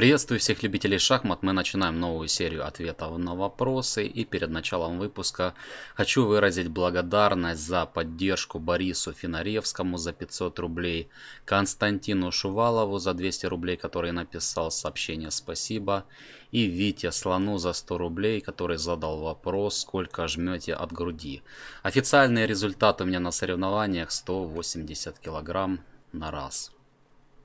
Приветствую всех любителей шахмат, мы начинаем новую серию ответов на вопросы и перед началом выпуска хочу выразить благодарность за поддержку Борису Финаревскому за 500 рублей, Константину Шувалову за 200 рублей, который написал сообщение «Спасибо», и Вите Слону за 100 рублей, который задал вопрос «Сколько жмете от груди?». Официальные результаты у меня на соревнованиях 180 килограмм на раз.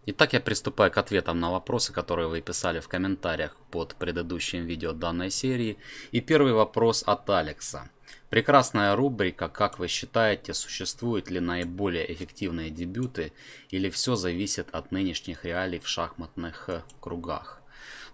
Итак, я приступаю к ответам на вопросы, которые вы писали в комментариях под предыдущим видео данной серии. И первый вопрос от Алекса. Прекрасная рубрика «Как вы считаете, существуют ли наиболее эффективные дебюты или все зависит от нынешних реалий в шахматных э, кругах?»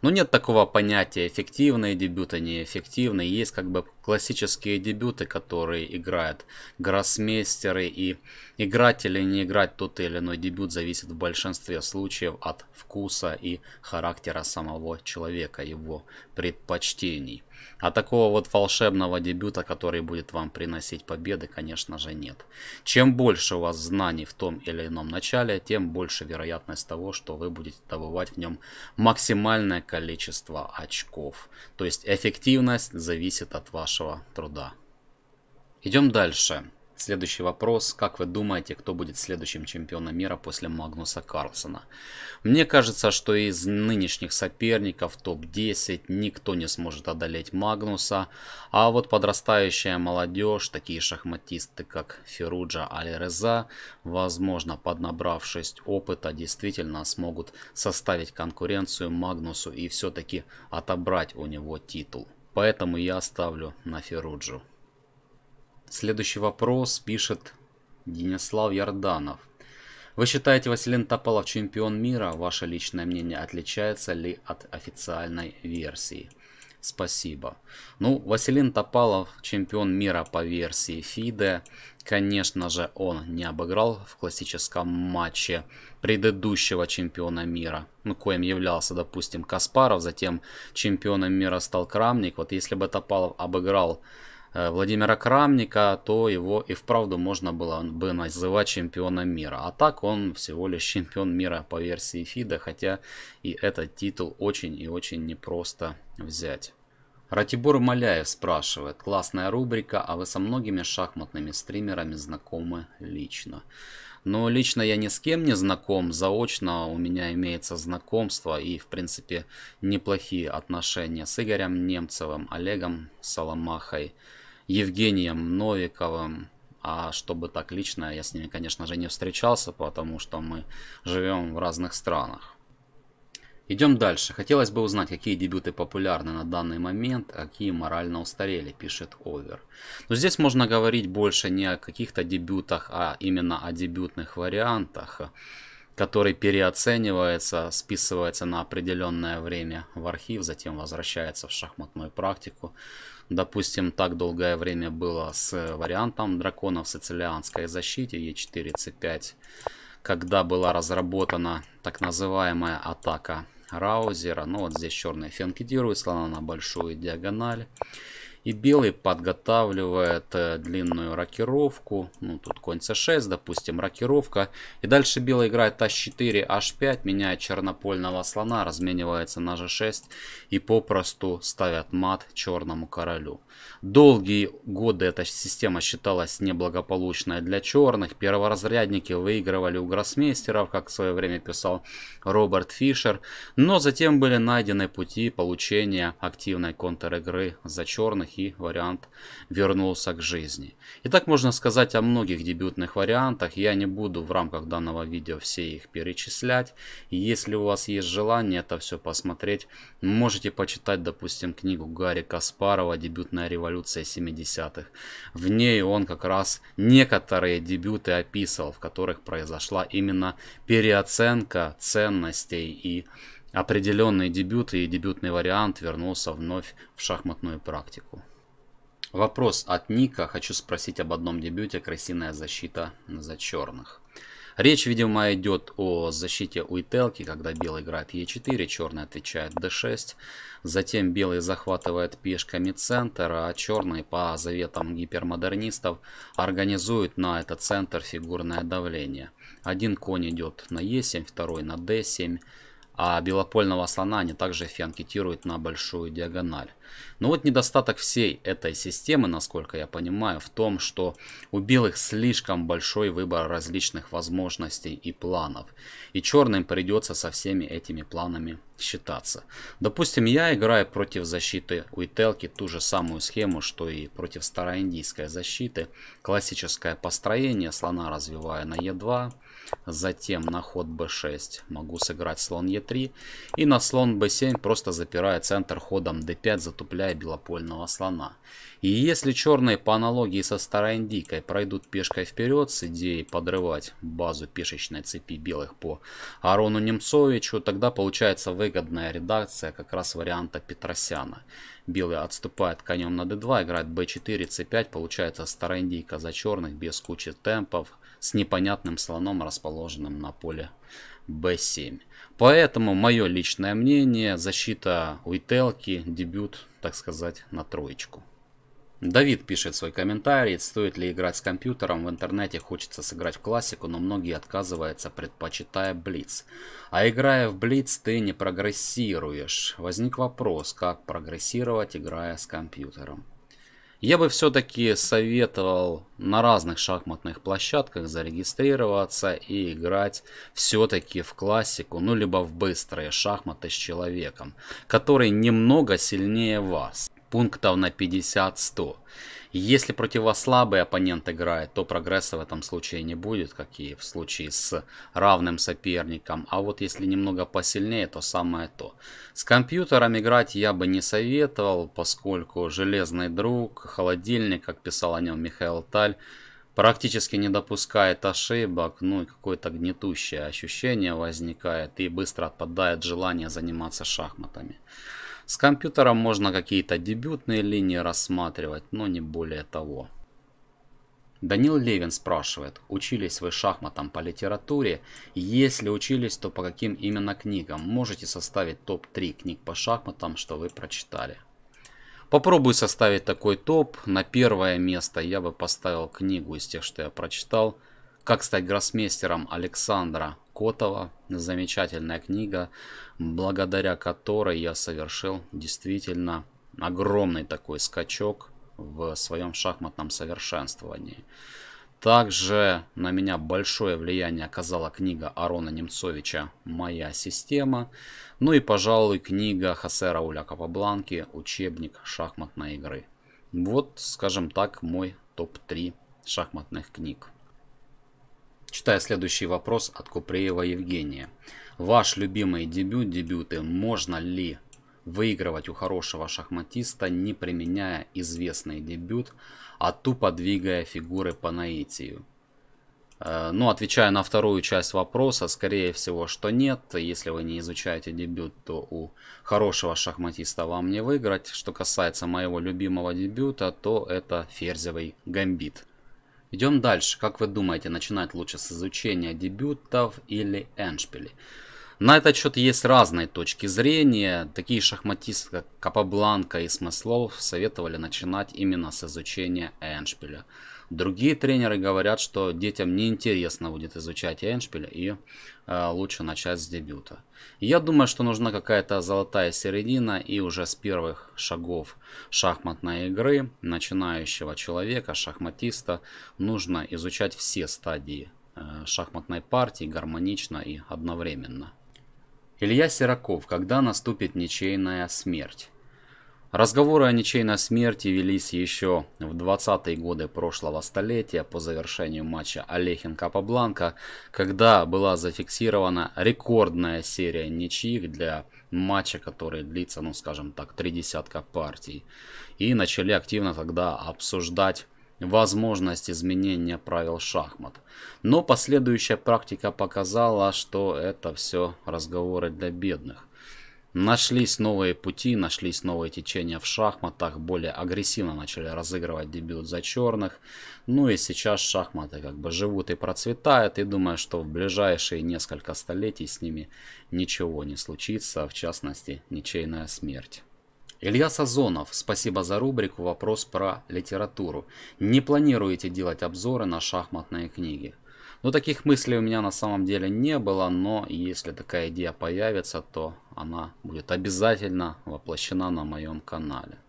Но ну, нет такого понятия эффективные дебюты, неэффективные. Есть как бы классические дебюты, которые играют гроссмейстеры и играть или не играть тот или иной дебют зависит в большинстве случаев от вкуса и характера самого человека, его предпочтений. А такого вот волшебного дебюта, который будет вам приносить победы, конечно же нет. Чем больше у вас знаний в том или ином начале, тем больше вероятность того, что вы будете добывать в нем максимальное количество очков. То есть эффективность зависит от вашего труда. Идем дальше. Следующий вопрос. Как вы думаете, кто будет следующим чемпионом мира после Магнуса Карлсона? Мне кажется, что из нынешних соперников топ-10 никто не сможет одолеть Магнуса. А вот подрастающая молодежь, такие шахматисты, как Феруджа Алиреза, возможно, поднабравшись опыта, действительно смогут составить конкуренцию Магнусу и все-таки отобрать у него титул. Поэтому я ставлю на Феруджу. Следующий вопрос пишет Денислав Ярданов. Вы считаете Василин Топалов чемпион мира? Ваше личное мнение отличается ли от официальной версии? Спасибо. Ну, Василин Топалов чемпион мира по версии ФИДЕ. Конечно же, он не обыграл в классическом матче предыдущего чемпиона мира, ну, коим являлся, допустим, Каспаров, затем чемпионом мира стал Крамник. Вот если бы Топалов обыграл Э, Владимира Крамника, то его и вправду можно было бы называть чемпионом мира. А так он всего лишь чемпион мира по версии ФИДа, хотя и этот титул очень и очень непросто взять. Ратибор Маляев спрашивает, классная рубрика, а вы со многими шахматными стримерами знакомы лично? Но лично я ни с кем не знаком, заочно у меня имеется знакомство и, в принципе, неплохие отношения с Игорем Немцевым, Олегом Соломахой, Евгением Новиковым. А чтобы так лично, я с ними, конечно же, не встречался, потому что мы живем в разных странах. Идем дальше. Хотелось бы узнать, какие дебюты популярны на данный момент, а какие морально устарели, пишет Овер. Но здесь можно говорить больше не о каких-то дебютах, а именно о дебютных вариантах который переоценивается, списывается на определенное время в архив, затем возвращается в шахматную практику. Допустим, так долгое время было с вариантом дракона в сицилианской защите Е4, c 5 когда была разработана так называемая атака Раузера. Ну вот здесь черный фенкетирует слона на большую диагональ. И белый подготавливает э, длинную рокировку. Ну, тут конь c6, допустим, рокировка. И дальше белый играет h4, а h5, а меняет чернопольного слона, разменивается на g6 и попросту ставят мат черному королю. Долгие годы эта система считалась неблагополучной для черных. Перворазрядники выигрывали у гроссмейстеров, как в свое время писал Роберт Фишер. Но затем были найдены пути получения активной контр-игры за черных и вариант вернулся к жизни. И так можно сказать о многих дебютных вариантах. Я не буду в рамках данного видео все их перечислять. И Если у вас есть желание это все посмотреть, можете почитать, допустим, книгу Гарри Каспарова «Дебютная революция 70-х». В ней он как раз некоторые дебюты описывал, в которых произошла именно переоценка ценностей и определенные дебюты и дебютный вариант вернулся вновь в шахматную практику. Вопрос от Ника. Хочу спросить об одном дебюте «Красиная защита за черных». Речь, видимо, идет о защите уителки, когда белый играет Е4, черный отвечает Д6. Затем белый захватывает пешками центр, а черный по заветам гипермодернистов организует на этот центр фигурное давление. Один конь идет на Е7, второй на Д7 а белопольного слона они также фианкетируют на большую диагональ. Но вот недостаток всей этой системы, насколько я понимаю, в том, что у белых слишком большой выбор различных возможностей и планов. И черным придется со всеми этими планами считаться. Допустим, я играю против защиты Уителки ту же самую схему, что и против староиндийской защиты. Классическое построение, слона развивая на Е2, затем на ход b6 могу сыграть слон e3 и на слон b7 просто запирая центр ходом d5 за тупляя белопольного слона. И если черные по аналогии со старой индикой пройдут пешкой вперед с идеей подрывать базу пешечной цепи белых по Арону Немцовичу, тогда получается выгодная редакция как раз варианта Петросяна. Белый отступает конем на d2, играет b4, c5, получается старая индийка за черных без кучи темпов, с непонятным слоном, расположенным на поле b7. Поэтому мое личное мнение, защита Уителки, дебют, так сказать, на троечку. Давид пишет свой комментарий, стоит ли играть с компьютером, в интернете хочется сыграть в классику, но многие отказываются, предпочитая Блиц. А играя в Блиц, ты не прогрессируешь. Возник вопрос, как прогрессировать, играя с компьютером. Я бы все-таки советовал на разных шахматных площадках зарегистрироваться и играть все-таки в классику, ну либо в быстрые шахматы с человеком, который немного сильнее вас, пунктов на 50-100. Если против вас слабый оппонент играет, то прогресса в этом случае не будет, как и в случае с равным соперником. А вот если немного посильнее, то самое то. С компьютером играть я бы не советовал, поскольку железный друг, холодильник, как писал о нем Михаил Таль, практически не допускает ошибок, ну и какое-то гнетущее ощущение возникает и быстро отпадает желание заниматься шахматами. С компьютером можно какие-то дебютные линии рассматривать, но не более того. Данил Левин спрашивает, учились вы шахматам по литературе? Если учились, то по каким именно книгам? Можете составить топ-3 книг по шахматам, что вы прочитали? Попробую составить такой топ. На первое место я бы поставил книгу из тех, что я прочитал. «Как стать гроссмейстером» Александра Котова. Замечательная книга, благодаря которой я совершил действительно огромный такой скачок в своем шахматном совершенствовании. Также на меня большое влияние оказала книга Арона Немцовича «Моя система». Ну и, пожалуй, книга Хосе Рауля Капабланки «Учебник шахматной игры». Вот, скажем так, мой топ-3 шахматных книг. Читаю следующий вопрос от Купреева Евгения. Ваш любимый дебют, дебюты, можно ли выигрывать у хорошего шахматиста, не применяя известный дебют, а тупо двигая фигуры по наитию? Э, ну, отвечая на вторую часть вопроса, скорее всего, что нет. Если вы не изучаете дебют, то у хорошего шахматиста вам не выиграть. Что касается моего любимого дебюта, то это ферзевый гамбит. Идем дальше. Как вы думаете, начинать лучше с изучения дебютов или эншпилей? На этот счет есть разные точки зрения. Такие шахматисты, как Капабланка и Смыслов, советовали начинать именно с изучения эншпиля. Другие тренеры говорят, что детям неинтересно будет изучать Эйншпиль и э, лучше начать с дебюта. Я думаю, что нужна какая-то золотая середина и уже с первых шагов шахматной игры начинающего человека, шахматиста, нужно изучать все стадии э, шахматной партии гармонично и одновременно. Илья Сираков, когда наступит ничейная смерть? Разговоры о ничейной смерти велись еще в 20-е годы прошлого столетия по завершению матча Олехин-Капабланка, когда была зафиксирована рекордная серия ничьих для матча, который длится, ну скажем так, три десятка партий. И начали активно тогда обсуждать возможность изменения правил шахмат. Но последующая практика показала, что это все разговоры для бедных. Нашлись новые пути, нашлись новые течения в шахматах, более агрессивно начали разыгрывать дебют за черных. Ну и сейчас шахматы как бы живут и процветают, и думаю, что в ближайшие несколько столетий с ними ничего не случится, в частности, ничейная смерть. Илья Сазонов, спасибо за рубрику «Вопрос про литературу». Не планируете делать обзоры на шахматные книги? Но ну, таких мыслей у меня на самом деле не было, но если такая идея появится, то она будет обязательно воплощена на моем канале.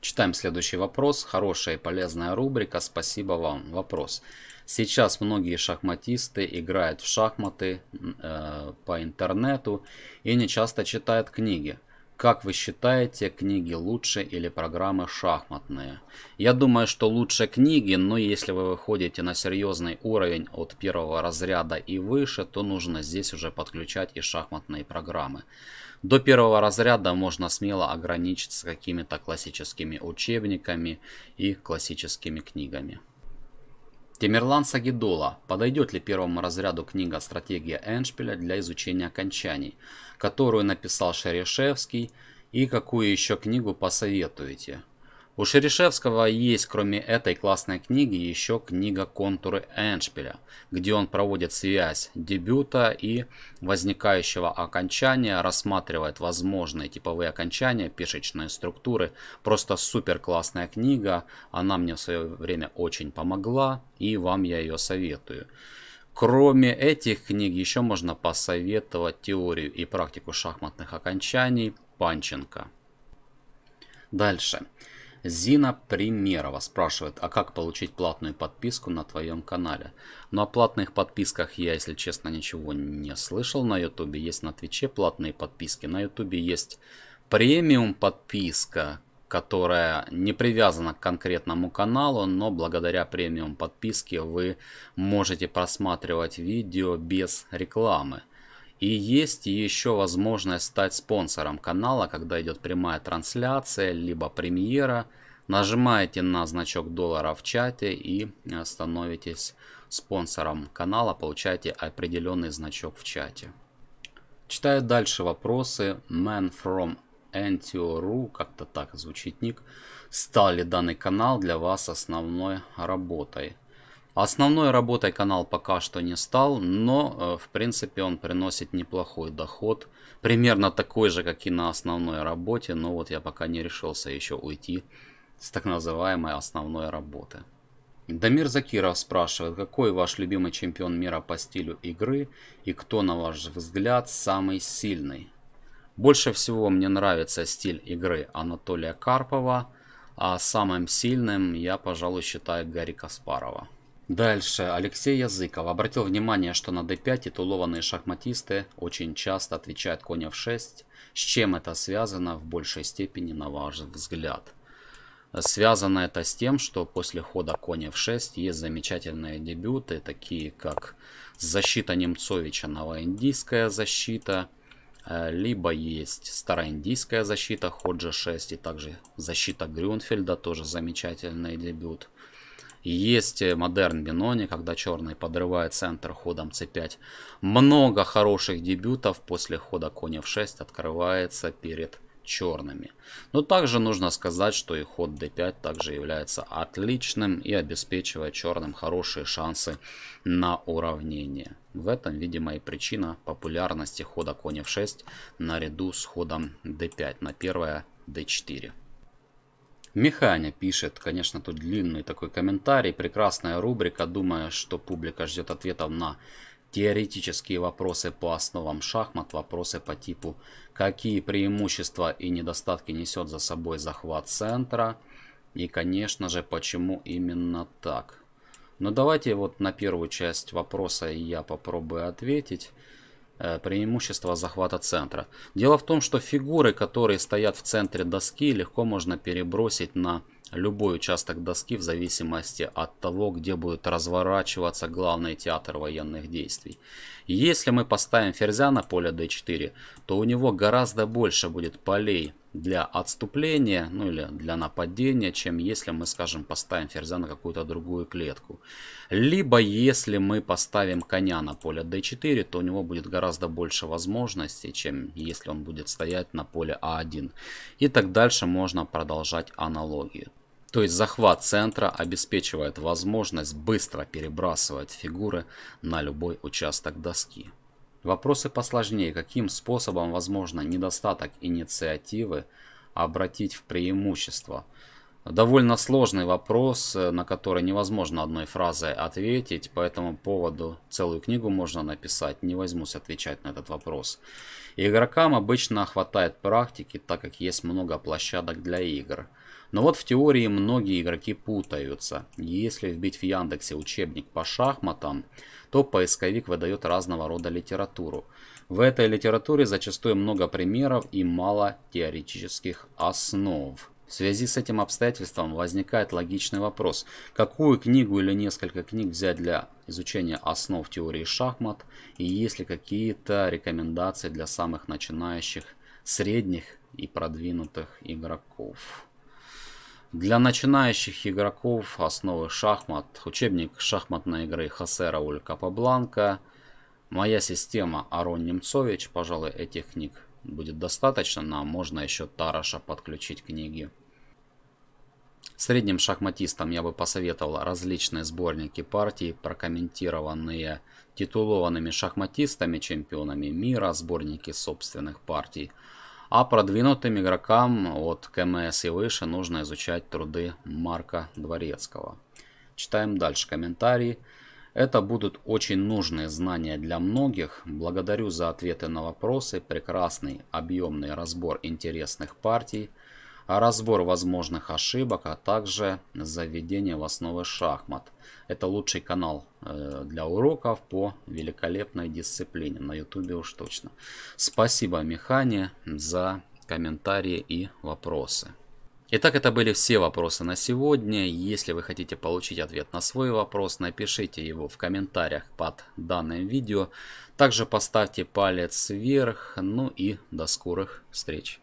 Читаем следующий вопрос. Хорошая и полезная рубрика. Спасибо вам. Вопрос. Сейчас многие шахматисты играют в шахматы э, по интернету и не часто читают книги. Как вы считаете, книги лучше или программы шахматные? Я думаю, что лучше книги, но если вы выходите на серьезный уровень от первого разряда и выше, то нужно здесь уже подключать и шахматные программы. До первого разряда можно смело ограничиться какими-то классическими учебниками и классическими книгами. Тимирлан Сагидола. Подойдет ли первому разряду книга «Стратегия Эншпиля» для изучения окончаний, которую написал Шерешевский, и какую еще книгу посоветуете? У Шерешевского есть, кроме этой классной книги, еще книга «Контуры Эншпиля», где он проводит связь дебюта и возникающего окончания, рассматривает возможные типовые окончания, пешечные структуры. Просто супер классная книга, она мне в свое время очень помогла и вам я ее советую. Кроме этих книг еще можно посоветовать теорию и практику шахматных окончаний Панченко. Дальше. Дальше. Зина Примерова спрашивает, а как получить платную подписку на твоем канале? Ну о платных подписках я, если честно, ничего не слышал на ютубе. Есть на твиче платные подписки. На ютубе есть премиум подписка, которая не привязана к конкретному каналу, но благодаря премиум подписке вы можете просматривать видео без рекламы. И есть еще возможность стать спонсором канала, когда идет прямая трансляция, либо премьера. Нажимаете на значок доллара в чате и э, становитесь спонсором канала, получаете определенный значок в чате. Читаю дальше вопросы. Man from Antio.ru, как-то так звучит ник. Стал ли данный канал для вас основной работой? Основной работой канал пока что не стал, но э, в принципе он приносит неплохой доход. Примерно такой же, как и на основной работе, но вот я пока не решился еще уйти с так называемой основной работы. Дамир Закиров спрашивает, какой ваш любимый чемпион мира по стилю игры и кто, на ваш взгляд, самый сильный? Больше всего мне нравится стиль игры Анатолия Карпова, а самым сильным я, пожалуй, считаю Гарри Каспарова. Дальше Алексей Языков обратил внимание, что на d5 титулованные шахматисты очень часто отвечают коня в 6. С чем это связано в большей степени, на ваш взгляд? Связано это с тем, что после хода коня в 6 есть замечательные дебюты, такие как защита Немцовича, новоиндийская защита, э, либо есть староиндийская защита, ход g6 и также защита Грюнфельда, тоже замечательный дебют. Есть э, модерн Бинони, когда черный подрывает центр ходом c5. Много хороших дебютов после хода коня f6 открывается перед черными. Но также нужно сказать, что и ход d5 также является отличным и обеспечивает черным хорошие шансы на уравнение. В этом, видимо, и причина популярности хода конь f6 наряду с ходом d5 на первое d4. Механя пишет, конечно, тут длинный такой комментарий. Прекрасная рубрика. Думаю, что публика ждет ответов на теоретические вопросы по основам шахмат, вопросы по типу какие преимущества и недостатки несет за собой захват центра и, конечно же, почему именно так. Но ну, давайте вот на первую часть вопроса я попробую ответить. Э, преимущество захвата центра. Дело в том, что фигуры, которые стоят в центре доски, легко можно перебросить на любой участок доски в зависимости от того, где будет разворачиваться главный театр военных действий. Если мы поставим ферзя на поле d4, то у него гораздо больше будет полей для отступления, ну или для нападения, чем если мы, скажем, поставим ферзя на какую-то другую клетку. Либо если мы поставим коня на поле d4, то у него будет гораздо больше возможностей, чем если он будет стоять на поле a1. А И так дальше можно продолжать аналогию. То есть захват центра обеспечивает возможность быстро перебрасывать фигуры на любой участок доски. Вопросы посложнее, каким способом возможно недостаток инициативы обратить в преимущество. Довольно сложный вопрос, э, на который невозможно одной фразой ответить, по этому поводу целую книгу можно написать, не возьмусь отвечать на этот вопрос. Игрокам обычно хватает практики, так как есть много площадок для игр. Но вот в теории многие игроки путаются. Если вбить в Яндексе учебник по шахматам, то поисковик выдает разного рода литературу. В этой литературе зачастую много примеров и мало теоретических основ. В связи с этим обстоятельством возникает логичный вопрос, какую книгу или несколько книг взять для изучения основ теории шахмат и есть ли какие-то рекомендации для самых начинающих, средних и продвинутых игроков. Для начинающих игроков основы шахмат, учебник шахматной игры Хосе Рауль Капабланка, моя система Арон Немцович, пожалуй, этих книг будет достаточно, нам можно еще Тараша подключить книги. Средним шахматистам я бы посоветовал различные сборники партий, прокомментированные титулованными шахматистами-чемпионами мира, сборники собственных партий – а продвинутым игрокам от КМС и выше нужно изучать труды Марка Дворецкого. Читаем дальше комментарии. Это будут очень нужные знания для многих. Благодарю за ответы на вопросы, прекрасный объемный разбор интересных партий разбор возможных ошибок, а также заведение в основы шахмат. Это лучший канал э, для уроков по великолепной дисциплине, на ютубе уж точно. Спасибо Механе за комментарии и вопросы. Итак, это были все вопросы на сегодня. Если вы хотите получить ответ на свой вопрос, напишите его в комментариях под данным видео. Также поставьте палец вверх. Ну и до скорых встреч!